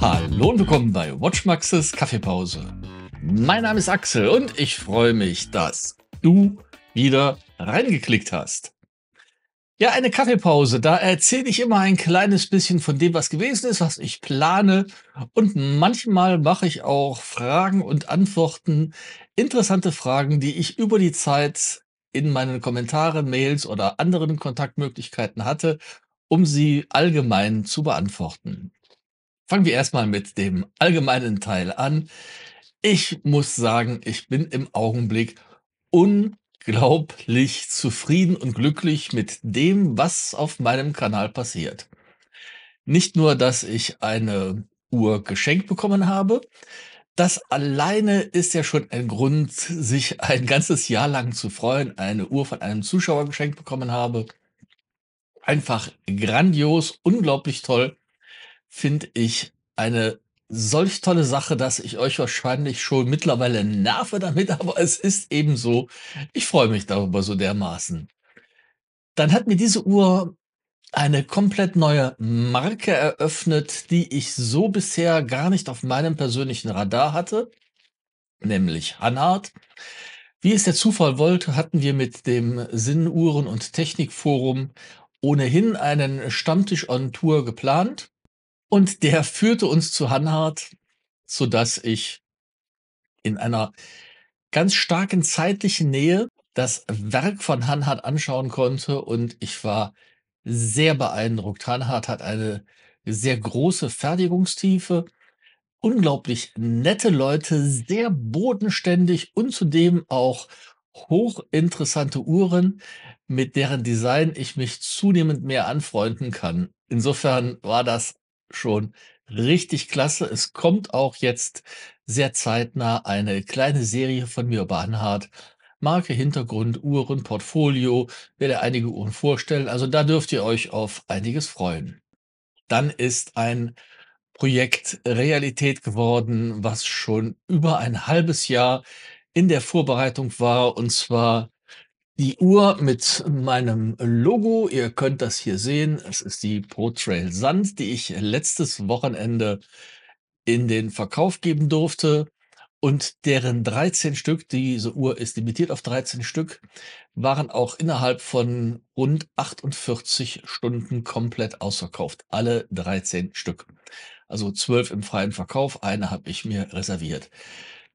Hallo und willkommen bei Watchmaxes Kaffeepause. Mein Name ist Axel und ich freue mich, dass du wieder reingeklickt hast. Ja, eine Kaffeepause. Da erzähle ich immer ein kleines bisschen von dem, was gewesen ist, was ich plane. Und manchmal mache ich auch Fragen und Antworten, interessante Fragen, die ich über die Zeit in meinen Kommentaren, Mails oder anderen Kontaktmöglichkeiten hatte, um sie allgemein zu beantworten. Fangen wir erstmal mit dem allgemeinen Teil an. Ich muss sagen, ich bin im Augenblick unglaublich zufrieden und glücklich mit dem, was auf meinem Kanal passiert. Nicht nur, dass ich eine Uhr geschenkt bekommen habe, das alleine ist ja schon ein Grund, sich ein ganzes Jahr lang zu freuen, eine Uhr von einem Zuschauer geschenkt bekommen habe. Einfach grandios, unglaublich toll finde ich eine solch tolle Sache, dass ich euch wahrscheinlich schon mittlerweile nerve damit, aber es ist eben so. Ich freue mich darüber so dermaßen. Dann hat mir diese Uhr eine komplett neue Marke eröffnet, die ich so bisher gar nicht auf meinem persönlichen Radar hatte, nämlich Hanard. Wie es der Zufall wollte, hatten wir mit dem Sinnuhren- und Technikforum ohnehin einen Stammtisch on Tour geplant. Und der führte uns zu Hannhardt, so dass ich in einer ganz starken zeitlichen Nähe das Werk von Hanhardt anschauen konnte und ich war sehr beeindruckt. Hanhardt hat eine sehr große Fertigungstiefe, unglaublich nette Leute, sehr bodenständig und zudem auch hochinteressante Uhren, mit deren Design ich mich zunehmend mehr anfreunden kann. Insofern war das schon richtig klasse. Es kommt auch jetzt sehr zeitnah eine kleine Serie von mir über Anhard. Marke, Hintergrund, Uhren, Portfolio, werde einige Uhren vorstellen. Also da dürft ihr euch auf einiges freuen. Dann ist ein Projekt Realität geworden, was schon über ein halbes Jahr in der Vorbereitung war, und zwar die Uhr mit meinem Logo. Ihr könnt das hier sehen. Es ist die ProTrail Sand, die ich letztes Wochenende in den Verkauf geben durfte und deren 13 Stück, diese Uhr ist limitiert auf 13 Stück, waren auch innerhalb von rund 48 Stunden komplett ausverkauft. Alle 13 Stück. Also 12 im freien Verkauf, eine habe ich mir reserviert.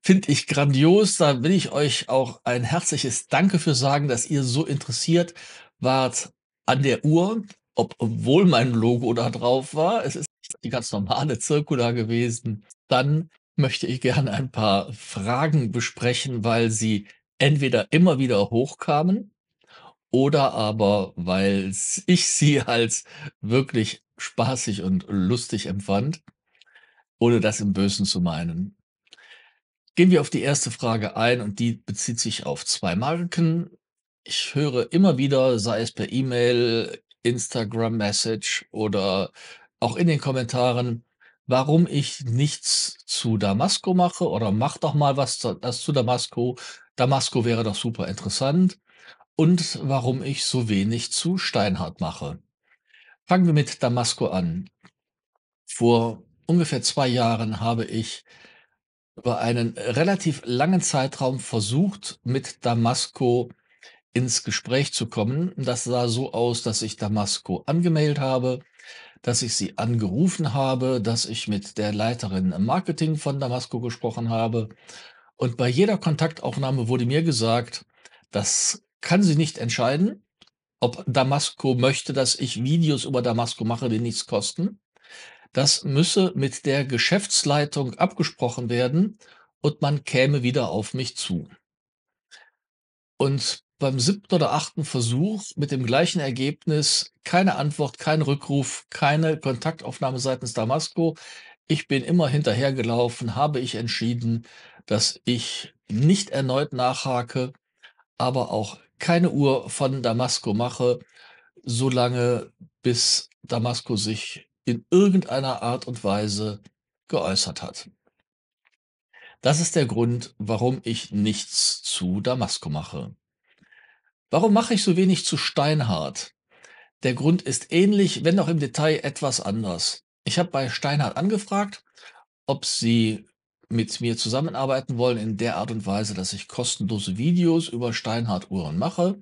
Finde ich grandios. Da will ich euch auch ein herzliches Danke für sagen, dass ihr so interessiert wart an der Uhr, obwohl mein Logo da drauf war. Es ist die ganz normale Zirkula gewesen. Dann möchte ich gerne ein paar Fragen besprechen, weil sie entweder immer wieder hochkamen oder aber, weil ich sie als wirklich spaßig und lustig empfand, ohne das im Bösen zu meinen. Gehen wir auf die erste Frage ein und die bezieht sich auf zwei Marken. Ich höre immer wieder, sei es per E-Mail, Instagram-Message oder auch in den Kommentaren, warum ich nichts zu Damasco mache oder mach doch mal was zu, das zu Damasco. Damasco wäre doch super interessant. Und warum ich so wenig zu Steinhardt mache. Fangen wir mit Damasco an. Vor ungefähr zwei Jahren habe ich über einen relativ langen Zeitraum versucht, mit Damasco ins Gespräch zu kommen. Das sah so aus, dass ich Damasco angemeldet habe, dass ich sie angerufen habe, dass ich mit der Leiterin Marketing von Damasco gesprochen habe. Und bei jeder Kontaktaufnahme wurde mir gesagt, das kann sie nicht entscheiden, ob Damasco möchte, dass ich Videos über Damasco mache, die nichts kosten. Das müsse mit der Geschäftsleitung abgesprochen werden und man käme wieder auf mich zu. Und beim siebten oder achten Versuch mit dem gleichen Ergebnis, keine Antwort, kein Rückruf, keine Kontaktaufnahme seitens Damasko. Ich bin immer hinterhergelaufen, habe ich entschieden, dass ich nicht erneut nachhake, aber auch keine Uhr von Damasko mache, solange bis Damasko sich in irgendeiner Art und Weise geäußert hat. Das ist der Grund, warum ich nichts zu Damasco mache. Warum mache ich so wenig zu Steinhardt? Der Grund ist ähnlich, wenn auch im Detail etwas anders. Ich habe bei Steinhardt angefragt, ob sie mit mir zusammenarbeiten wollen in der Art und Weise, dass ich kostenlose Videos über Steinhardt-Uhren mache.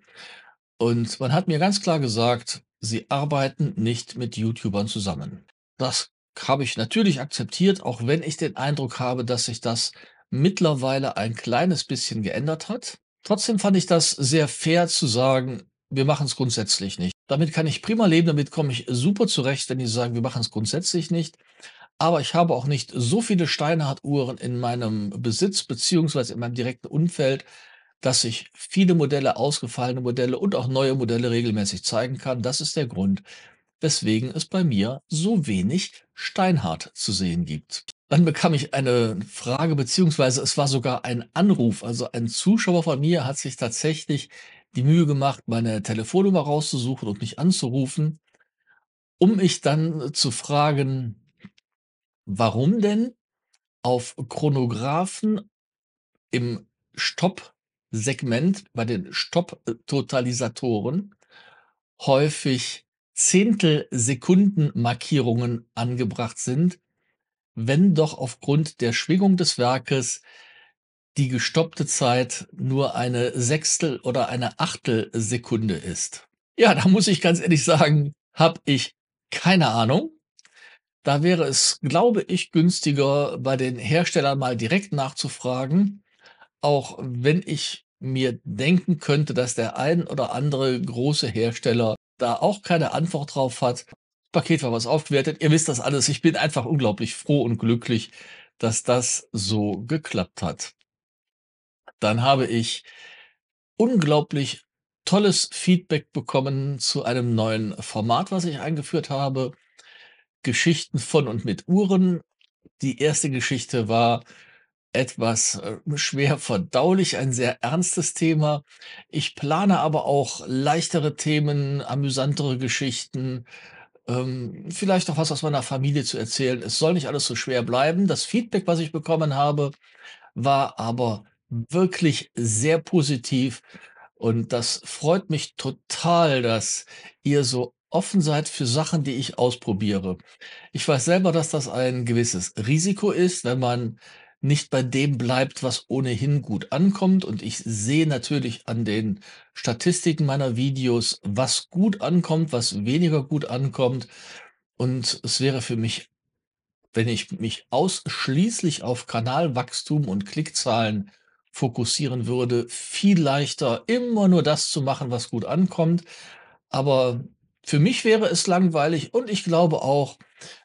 Und man hat mir ganz klar gesagt, sie arbeiten nicht mit YouTubern zusammen. Das habe ich natürlich akzeptiert, auch wenn ich den Eindruck habe, dass sich das mittlerweile ein kleines bisschen geändert hat. Trotzdem fand ich das sehr fair zu sagen, wir machen es grundsätzlich nicht. Damit kann ich prima leben, damit komme ich super zurecht, wenn die sagen, wir machen es grundsätzlich nicht. Aber ich habe auch nicht so viele Steinhardt-Uhren in meinem Besitz beziehungsweise in meinem direkten Umfeld, dass ich viele Modelle, ausgefallene Modelle und auch neue Modelle regelmäßig zeigen kann. Das ist der Grund, weswegen es bei mir so wenig Steinhardt zu sehen gibt. Dann bekam ich eine Frage, beziehungsweise es war sogar ein Anruf. Also ein Zuschauer von mir hat sich tatsächlich die Mühe gemacht, meine Telefonnummer rauszusuchen und mich anzurufen, um mich dann zu fragen, warum denn auf Chronographen im Stopp Segment bei den Stopp-Totalisatoren häufig Zehntelsekunden-Markierungen angebracht sind, wenn doch aufgrund der Schwingung des Werkes die gestoppte Zeit nur eine Sechstel oder eine Achtelsekunde ist. Ja, da muss ich ganz ehrlich sagen, habe ich keine Ahnung. Da wäre es, glaube ich, günstiger, bei den Herstellern mal direkt nachzufragen, auch wenn ich mir denken könnte, dass der ein oder andere große Hersteller da auch keine Antwort drauf hat. Paket war was aufgewertet. Ihr wisst das alles. Ich bin einfach unglaublich froh und glücklich, dass das so geklappt hat. Dann habe ich unglaublich tolles Feedback bekommen zu einem neuen Format, was ich eingeführt habe. Geschichten von und mit Uhren. Die erste Geschichte war etwas äh, schwer verdaulich, ein sehr ernstes Thema. Ich plane aber auch leichtere Themen, amüsantere Geschichten, ähm, vielleicht auch was aus meiner Familie zu erzählen. Es soll nicht alles so schwer bleiben. Das Feedback, was ich bekommen habe, war aber wirklich sehr positiv. Und das freut mich total, dass ihr so offen seid für Sachen, die ich ausprobiere. Ich weiß selber, dass das ein gewisses Risiko ist, wenn man nicht bei dem bleibt, was ohnehin gut ankommt. Und ich sehe natürlich an den Statistiken meiner Videos, was gut ankommt, was weniger gut ankommt. Und es wäre für mich, wenn ich mich ausschließlich auf Kanalwachstum und Klickzahlen fokussieren würde, viel leichter, immer nur das zu machen, was gut ankommt. Aber für mich wäre es langweilig und ich glaube auch,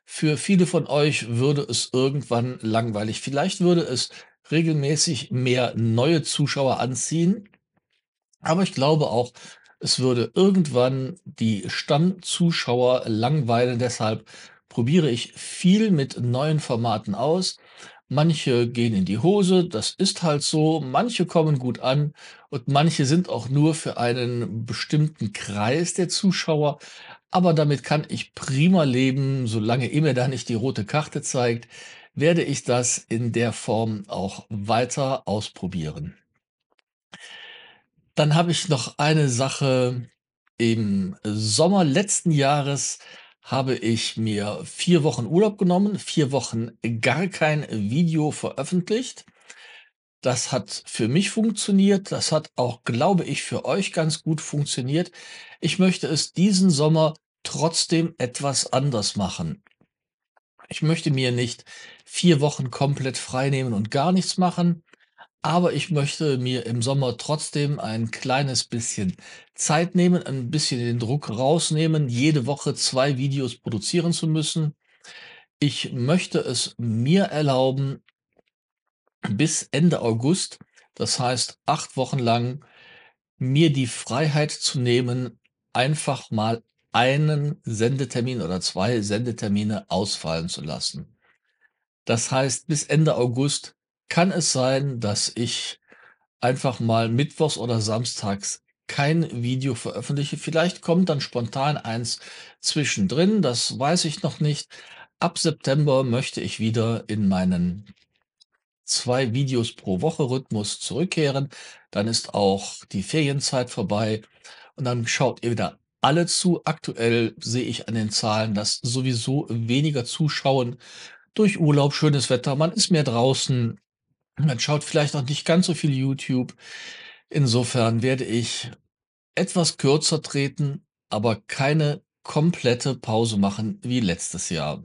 für viele von euch würde es irgendwann langweilig. Vielleicht würde es regelmäßig mehr neue Zuschauer anziehen. Aber ich glaube auch, es würde irgendwann die Stammzuschauer langweilen. Deshalb probiere ich viel mit neuen Formaten aus. Manche gehen in die Hose, das ist halt so. Manche kommen gut an und manche sind auch nur für einen bestimmten Kreis der Zuschauer. Aber damit kann ich prima leben, solange ihr mir da nicht die rote Karte zeigt, werde ich das in der Form auch weiter ausprobieren. Dann habe ich noch eine Sache im Sommer letzten Jahres habe ich mir vier Wochen Urlaub genommen, vier Wochen gar kein Video veröffentlicht. Das hat für mich funktioniert. Das hat auch, glaube ich, für euch ganz gut funktioniert. Ich möchte es diesen Sommer trotzdem etwas anders machen. Ich möchte mir nicht vier Wochen komplett frei nehmen und gar nichts machen. Aber ich möchte mir im Sommer trotzdem ein kleines bisschen Zeit nehmen, ein bisschen den Druck rausnehmen, jede Woche zwei Videos produzieren zu müssen. Ich möchte es mir erlauben, bis Ende August, das heißt acht Wochen lang, mir die Freiheit zu nehmen, einfach mal einen Sendetermin oder zwei Sendetermine ausfallen zu lassen. Das heißt, bis Ende August kann es sein, dass ich einfach mal mittwochs oder samstags kein Video veröffentliche. Vielleicht kommt dann spontan eins zwischendrin, das weiß ich noch nicht. Ab September möchte ich wieder in meinen zwei Videos pro Woche Rhythmus zurückkehren. Dann ist auch die Ferienzeit vorbei und dann schaut ihr wieder alle zu. Aktuell sehe ich an den Zahlen, dass sowieso weniger zuschauen durch Urlaub, schönes Wetter, man ist mehr draußen, man schaut vielleicht auch nicht ganz so viel YouTube. Insofern werde ich etwas kürzer treten, aber keine komplette Pause machen wie letztes Jahr.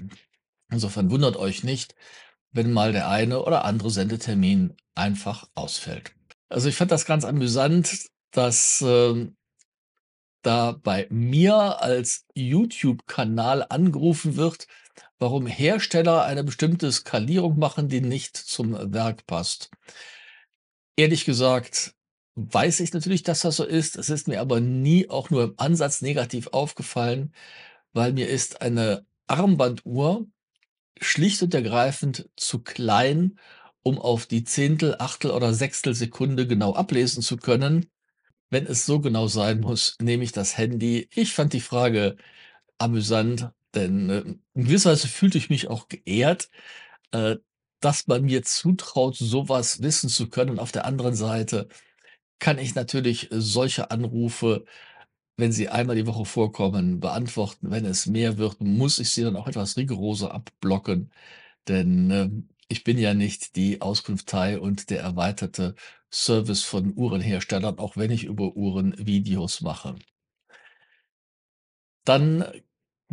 Insofern wundert euch nicht, wenn mal der eine oder andere Sendetermin einfach ausfällt. Also ich fand das ganz amüsant, dass äh, da bei mir als YouTube-Kanal angerufen wird, warum Hersteller eine bestimmte Skalierung machen, die nicht zum Werk passt. Ehrlich gesagt, weiß ich natürlich, dass das so ist. Es ist mir aber nie auch nur im Ansatz negativ aufgefallen, weil mir ist eine Armbanduhr schlicht und ergreifend zu klein, um auf die Zehntel, Achtel oder Sechstel Sekunde genau ablesen zu können. Wenn es so genau sein muss, nehme ich das Handy. Ich fand die Frage amüsant, denn äh, in gewisser Weise fühlte ich mich auch geehrt, äh, dass man mir zutraut, sowas wissen zu können. Und auf der anderen Seite kann ich natürlich äh, solche Anrufe, wenn sie einmal die Woche vorkommen, beantworten. Wenn es mehr wird, muss ich sie dann auch etwas rigoroser abblocken. Denn äh, ich bin ja nicht die Auskunftei und der erweiterte Service von Uhrenherstellern, auch wenn ich über Uhren Videos mache. Dann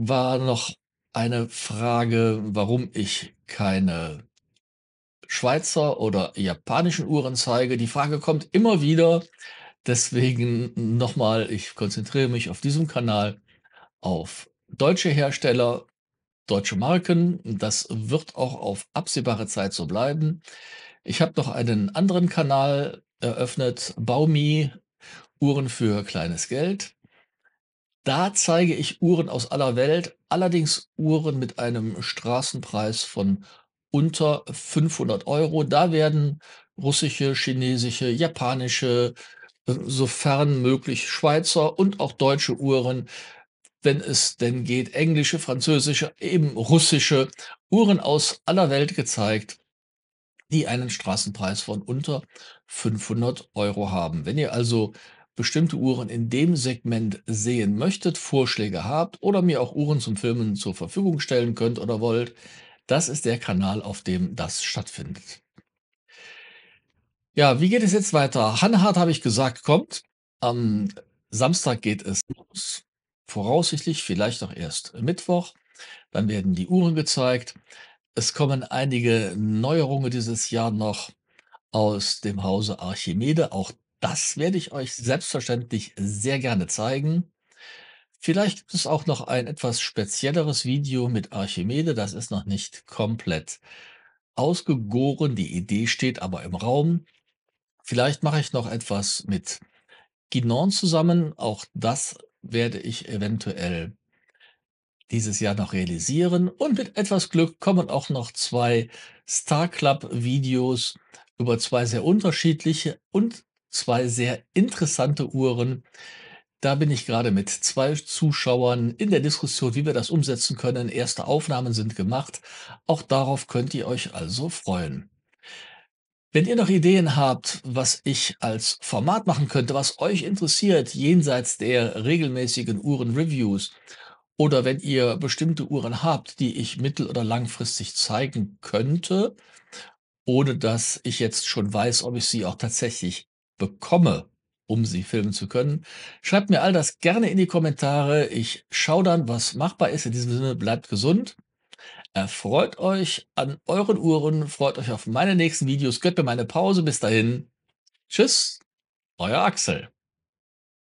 war noch eine Frage, warum ich keine Schweizer oder japanischen Uhren zeige. Die Frage kommt immer wieder. Deswegen nochmal, ich konzentriere mich auf diesem Kanal auf deutsche Hersteller, deutsche Marken. Das wird auch auf absehbare Zeit so bleiben. Ich habe noch einen anderen Kanal eröffnet, Baumi, Uhren für kleines Geld. Da zeige ich Uhren aus aller Welt, allerdings Uhren mit einem Straßenpreis von unter 500 Euro. Da werden russische, chinesische, japanische, äh, sofern möglich Schweizer und auch deutsche Uhren, wenn es denn geht, englische, französische, eben russische Uhren aus aller Welt gezeigt die einen Straßenpreis von unter 500 Euro haben. Wenn ihr also bestimmte Uhren in dem Segment sehen möchtet, Vorschläge habt oder mir auch Uhren zum Filmen zur Verfügung stellen könnt oder wollt, das ist der Kanal, auf dem das stattfindet. Ja, wie geht es jetzt weiter? Hannahard habe ich gesagt, kommt. Am Samstag geht es los. Voraussichtlich vielleicht auch erst Mittwoch. Dann werden die Uhren gezeigt. Es kommen einige Neuerungen dieses Jahr noch aus dem Hause Archimede. Auch das werde ich euch selbstverständlich sehr gerne zeigen. Vielleicht gibt es auch noch ein etwas spezielleres Video mit Archimede. Das ist noch nicht komplett ausgegoren. Die Idee steht aber im Raum. Vielleicht mache ich noch etwas mit Guinan zusammen. Auch das werde ich eventuell dieses Jahr noch realisieren. Und mit etwas Glück kommen auch noch zwei Star Club Videos über zwei sehr unterschiedliche und zwei sehr interessante Uhren. Da bin ich gerade mit zwei Zuschauern in der Diskussion, wie wir das umsetzen können. Erste Aufnahmen sind gemacht. Auch darauf könnt ihr euch also freuen. Wenn ihr noch Ideen habt, was ich als Format machen könnte, was euch interessiert, jenseits der regelmäßigen Uhren-Reviews, oder wenn ihr bestimmte Uhren habt, die ich mittel- oder langfristig zeigen könnte, ohne dass ich jetzt schon weiß, ob ich sie auch tatsächlich bekomme, um sie filmen zu können. Schreibt mir all das gerne in die Kommentare. Ich schaue dann, was machbar ist. In diesem Sinne, bleibt gesund. Erfreut euch an euren Uhren, freut euch auf meine nächsten Videos, gönnt mir meine Pause. Bis dahin, tschüss, euer Axel.